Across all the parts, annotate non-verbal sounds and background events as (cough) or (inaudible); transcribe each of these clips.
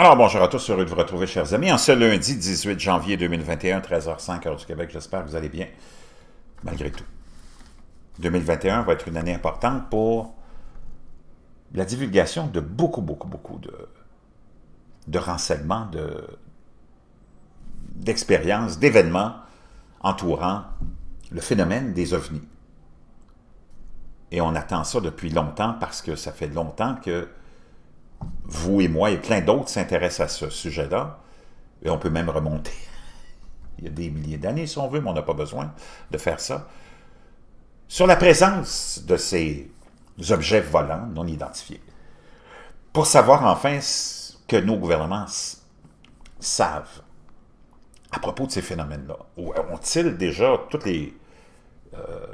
Alors, bonjour à tous, heureux de vous retrouver, chers amis. En ce lundi 18 janvier 2021, 13h05, heure du Québec, j'espère que vous allez bien, malgré tout. 2021 va être une année importante pour la divulgation de beaucoup, beaucoup, beaucoup de, de renseignements, d'expériences, d'événements entourant le phénomène des ovnis. Et on attend ça depuis longtemps parce que ça fait longtemps que vous et moi et plein d'autres s'intéressent à ce sujet-là, et on peut même remonter il y a des milliers d'années si on veut, mais on n'a pas besoin de faire ça, sur la présence de ces objets volants non identifiés, pour savoir enfin ce que nos gouvernements savent à propos de ces phénomènes-là. Euh, ont-ils déjà toutes euh,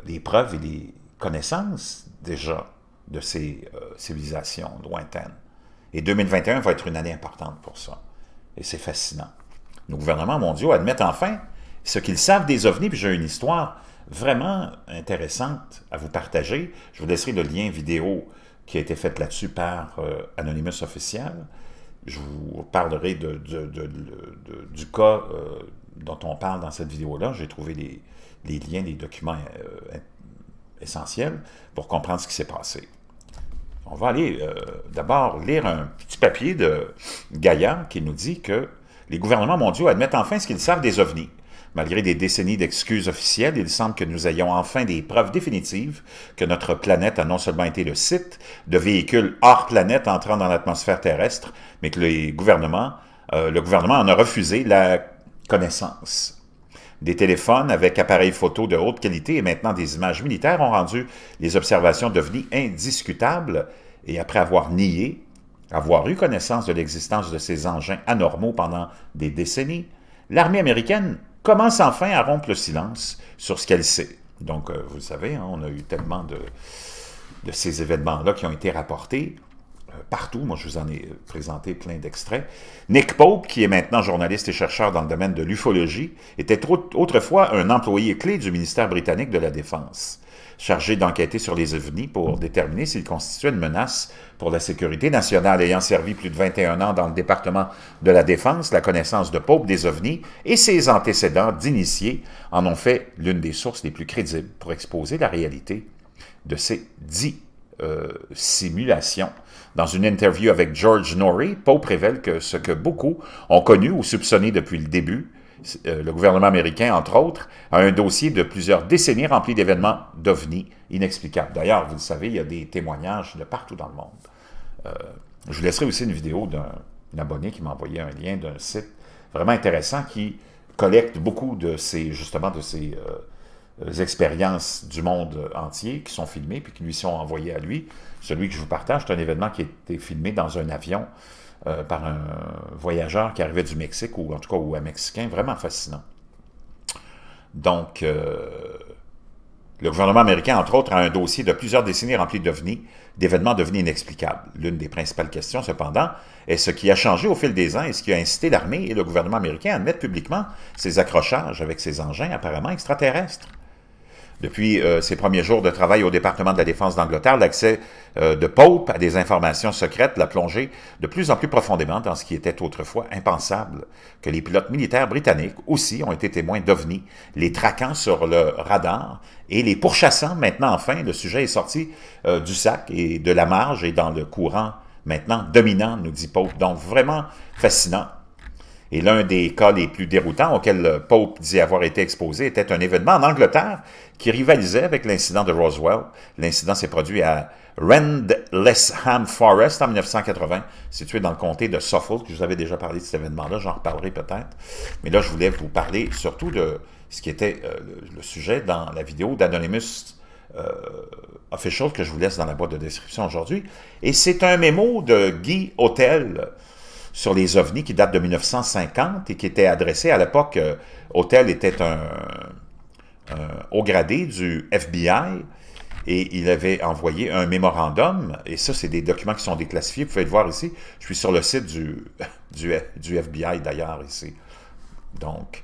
les, preuves et les connaissances déjà de ces euh, civilisations lointaines? Et 2021 va être une année importante pour ça. Et c'est fascinant. Nos gouvernements mondiaux admettent enfin ce qu'ils savent des ovnis, puis j'ai une histoire vraiment intéressante à vous partager. Je vous laisserai le lien vidéo qui a été fait là-dessus par euh, Anonymous Officiel. Je vous parlerai du cas euh, dont on parle dans cette vidéo-là. J'ai trouvé les, liens, les documents euh, essentiels pour comprendre ce qui s'est passé on va aller euh, d'abord lire un petit papier de Gaillard qui nous dit que les gouvernements mondiaux admettent enfin ce qu'ils savent des ovnis. Malgré des décennies d'excuses officielles, il semble que nous ayons enfin des preuves définitives que notre planète a non seulement été le site de véhicules hors planète entrant dans l'atmosphère terrestre, mais que les gouvernements, euh, le gouvernement en a refusé la connaissance. Des téléphones avec appareils photo de haute qualité et maintenant des images militaires ont rendu les observations devenues indiscutables et après avoir nié, avoir eu connaissance de l'existence de ces engins anormaux pendant des décennies, l'armée américaine commence enfin à rompre le silence sur ce qu'elle sait. Donc, euh, vous le savez, hein, on a eu tellement de, de ces événements-là qui ont été rapportés partout. Moi, je vous en ai euh, présenté plein d'extraits. Nick Pope, qui est maintenant journaliste et chercheur dans le domaine de l'ufologie, était autrefois un employé clé du ministère britannique de la Défense, chargé d'enquêter sur les ovnis pour déterminer s'ils constituaient une menace pour la sécurité nationale. Ayant servi plus de 21 ans dans le département de la Défense, la connaissance de Pope des ovnis et ses antécédents d'initiés en ont fait l'une des sources les plus crédibles pour exposer la réalité de ces dix euh, simulation. Dans une interview avec George Norrie, Pope révèle que ce que beaucoup ont connu ou soupçonné depuis le début, euh, le gouvernement américain, entre autres, a un dossier de plusieurs décennies rempli d'événements d'ovnis inexplicables. D'ailleurs, vous le savez, il y a des témoignages de partout dans le monde. Euh, je vous laisserai aussi une vidéo d'un abonné qui m'a envoyé un lien d'un site vraiment intéressant qui collecte beaucoup de ces, justement, de ces euh, expériences du monde entier qui sont filmées puis qui lui sont envoyées à lui. Celui que je vous partage, c'est un événement qui a été filmé dans un avion euh, par un voyageur qui arrivait du Mexique ou en tout cas ou un Mexicain, vraiment fascinant. Donc, euh, le gouvernement américain, entre autres, a un dossier de plusieurs décennies rempli d'événements devenus inexplicables. L'une des principales questions, cependant, est ce qui a changé au fil des ans et ce qui a incité l'armée et le gouvernement américain à admettre publiquement ces accrochages avec ces engins apparemment extraterrestres. Depuis ses euh, premiers jours de travail au département de la Défense d'Angleterre, l'accès euh, de Pope à des informations secrètes l'a plongé de plus en plus profondément dans ce qui était autrefois impensable, que les pilotes militaires britanniques aussi ont été témoins d'OVNI, les traquant sur le radar et les pourchassant maintenant enfin. Le sujet est sorti euh, du sac et de la marge et dans le courant maintenant dominant, nous dit Pope. Donc vraiment fascinant et l'un des cas les plus déroutants auquel le Pope dit avoir été exposé était un événement en Angleterre qui rivalisait avec l'incident de Roswell. L'incident s'est produit à Rendlesham Forest en 1980, situé dans le comté de Suffolk. Je vous avais déjà parlé de cet événement-là, j'en reparlerai peut-être. Mais là, je voulais vous parler surtout de ce qui était euh, le, sujet dans la vidéo d'Anonymous euh, Official que je vous laisse dans la boîte de description aujourd'hui. Et c'est un mémo de Guy Hotel, sur les ovnis qui date de 1950 et qui était adressé à l'époque. Euh, Hôtel était un, haut gradé du FBI et il avait envoyé un mémorandum. Et ça, c'est des documents qui sont déclassifiés. Vous pouvez le voir ici. Je suis sur le site du, (laughs) FBI d'ailleurs ici. Donc,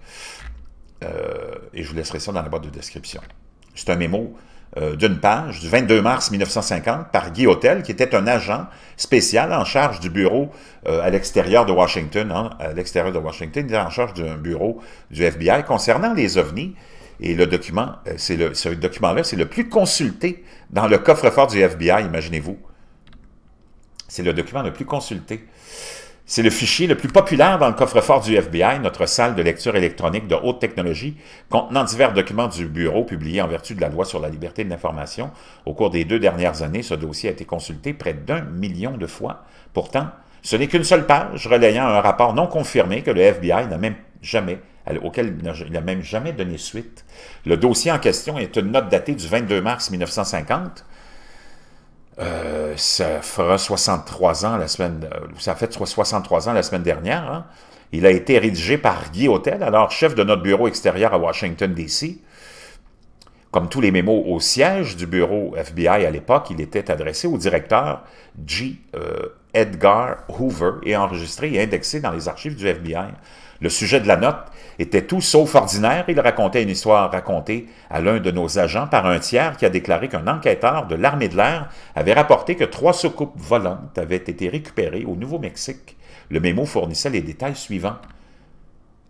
euh, et je vous laisserai ça dans la boîte de description. C'est un mémo euh, d'une page du 22 mars 1950 par Guy Hotel, qui était un agent spécial en charge du bureau euh, à l'extérieur de Washington. Hein, à l'extérieur de Washington, en charge d'un bureau du FBI concernant les ovnis. Et le document, euh, c'est le, ce document-là, c'est le plus consulté dans le coffre-fort du FBI, imaginez-vous. C'est le document le plus consulté. C'est le fichier le plus populaire dans le coffre-fort du FBI, notre salle de lecture électronique de haute technologie, contenant divers documents du bureau publiés en vertu de la loi sur la liberté de l'information. Au cours des deux dernières années, ce dossier a été consulté près d'un million de fois. Pourtant, ce n'est qu'une seule page relayant un rapport non confirmé que le FBI n'a même jamais auquel il n'a même jamais donné suite. Le dossier en question est une note datée du 22 mars 1950 euh, ça fera 63 ans la semaine, ça fait 63 ans la semaine dernière. Hein. Il a été rédigé par Guy Hotel, alors chef de notre bureau extérieur à Washington, D.C. Comme tous les mémos au siège du bureau FBI à l'époque, il était adressé au directeur G. Euh, Edgar Hoover est enregistré et indexé dans les archives du FBI. Le sujet de la note était tout sauf ordinaire. Il racontait une histoire racontée à l'un de nos agents par un tiers qui a déclaré qu'un enquêteur de l'armée de l'air avait rapporté que trois soucoupes volantes avaient été récupérées au Nouveau-Mexique. Le mémo fournissait les détails suivants.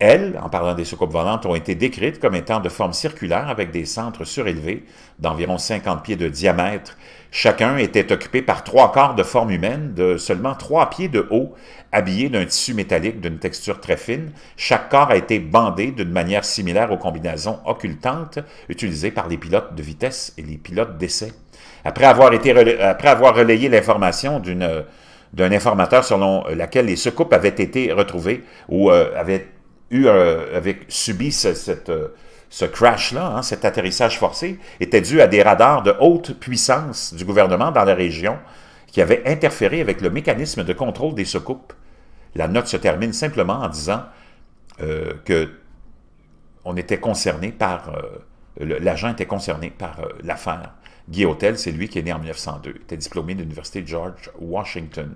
Elles, en parlant des soucoupes volantes, ont été décrites comme étant de forme circulaire avec des centres surélevés d'environ 50 pieds de diamètre. Chacun était occupé par trois corps de forme humaine de seulement trois pieds de haut, habillés d'un tissu métallique d'une texture très fine. Chaque corps a été bandé d'une manière similaire aux combinaisons occultantes utilisées par les pilotes de vitesse et les pilotes d'essai. Après avoir, été après avoir relayé l'information d'une d'un informateur selon laquelle les soucoupes avaient été retrouvées ou euh, avaient eu, euh, avec, subi ce, euh, ce crash-là, hein, cet atterrissage forcé, était dû à des radars de haute puissance du gouvernement dans la région qui avaient interféré avec le mécanisme de contrôle des soucoupes. La note se termine simplement en disant euh, que on était concerné par l'agent était concerné par l'affaire. Guy Hotel, c'est lui qui est né en 1902, était diplômé de l'université George Washington.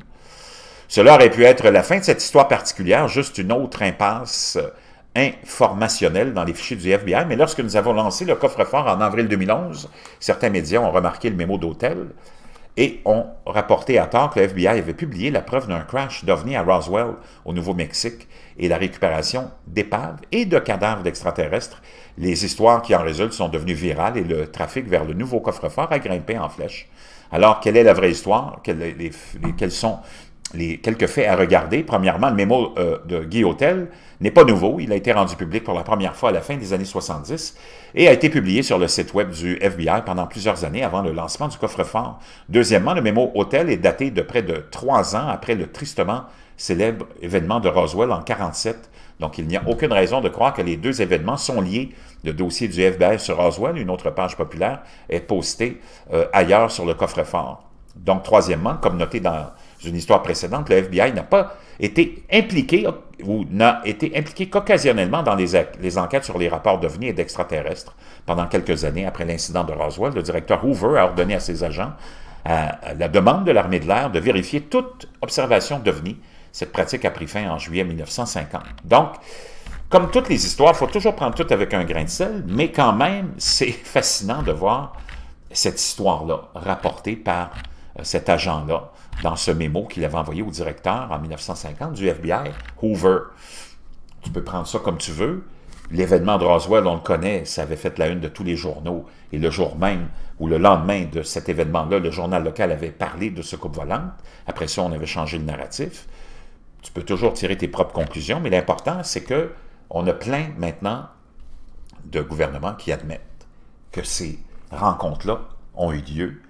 Cela aurait pu être la fin de cette histoire particulière, juste une autre impasse euh, informationnelle dans les fichiers du FBI, mais lorsque nous avons lancé le coffre-fort en avril 2011, certains médias ont remarqué le mémo d'hôtel et ont rapporté à temps que le FBI avait publié la preuve d'un crash d'OVNI à Roswell, au Nouveau-Mexique, et la récupération d'épaves et de cadavres d'extraterrestres. Les histoires qui en résultent sont devenues virales et le trafic vers le nouveau coffre-fort a grimpé en flèche. Alors, quelle est la vraie histoire? Quelles, sont les quelques faits à regarder. Premièrement, le mémo euh, de Guy Hôtel n'est pas nouveau. Il a été rendu public pour la première fois à la fin des années 70 et a été publié sur le site web du FBI pendant plusieurs années avant le lancement du coffre-fort. Deuxièmement, le mémo Hôtel est daté de près de trois ans après le tristement célèbre événement de Roswell en 47. Donc, il n'y a aucune raison de croire que les deux événements sont liés. Le dossier du FBI sur Roswell, une autre page populaire, est posté euh, ailleurs sur le coffre-fort. Donc, troisièmement, comme noté dans d'une histoire précédente, le FBI n'a pas été impliqué ou n'a été impliqué qu'occasionnellement dans les, enquêtes sur les rapports devenus et d'extraterrestres. Pendant quelques années après l'incident de Roswell, le directeur Hoover a ordonné à ses agents, à, la demande de l'armée de l'air, de vérifier toute observation d'OVNI. Cette pratique a pris fin en juillet 1950. Donc, comme toutes les histoires, il faut toujours prendre tout avec un grain de sel, mais quand même, c'est (laughs) fascinant de voir cette histoire-là rapportée par euh, cet agent-là dans ce mémo qu'il avait envoyé au directeur en 1950 du FBI, Hoover. Tu peux prendre ça comme tu veux. L'événement de Roswell, on le connaît, ça avait fait la une de tous les journaux. Et le jour même, ou le lendemain de cet événement-là, le journal local avait parlé de ce coupe volante. Après ça, on avait changé le narratif. Tu peux toujours tirer tes propres conclusions, mais l'important, c'est que on a plein maintenant de gouvernements qui admettent que ces rencontres-là ont eu lieu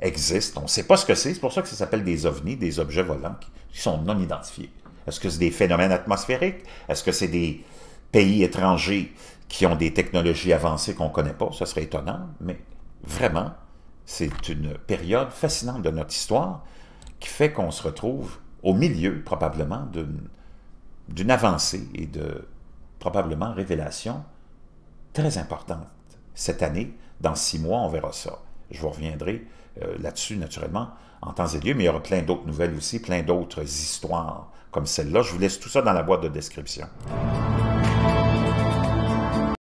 existent. On ne sait pas ce que c'est. C'est pour ça que ça s'appelle des ovnis, des objets volants qui sont non identifiés. Est-ce que c'est des phénomènes atmosphériques? Est-ce que c'est des pays étrangers qui ont des technologies avancées qu'on ne connaît pas? Ce serait étonnant, mais vraiment, c'est une période fascinante de notre histoire qui fait qu'on se retrouve au milieu, probablement, d'une avancée et de, probablement, révélation très importante. Cette année, dans six mois, on verra ça. Je vous reviendrai euh, là-dessus, naturellement, en temps et lieu, mais il y aura plein d'autres nouvelles aussi, plein d'autres histoires comme celle-là. Je vous laisse tout ça dans la boîte de description.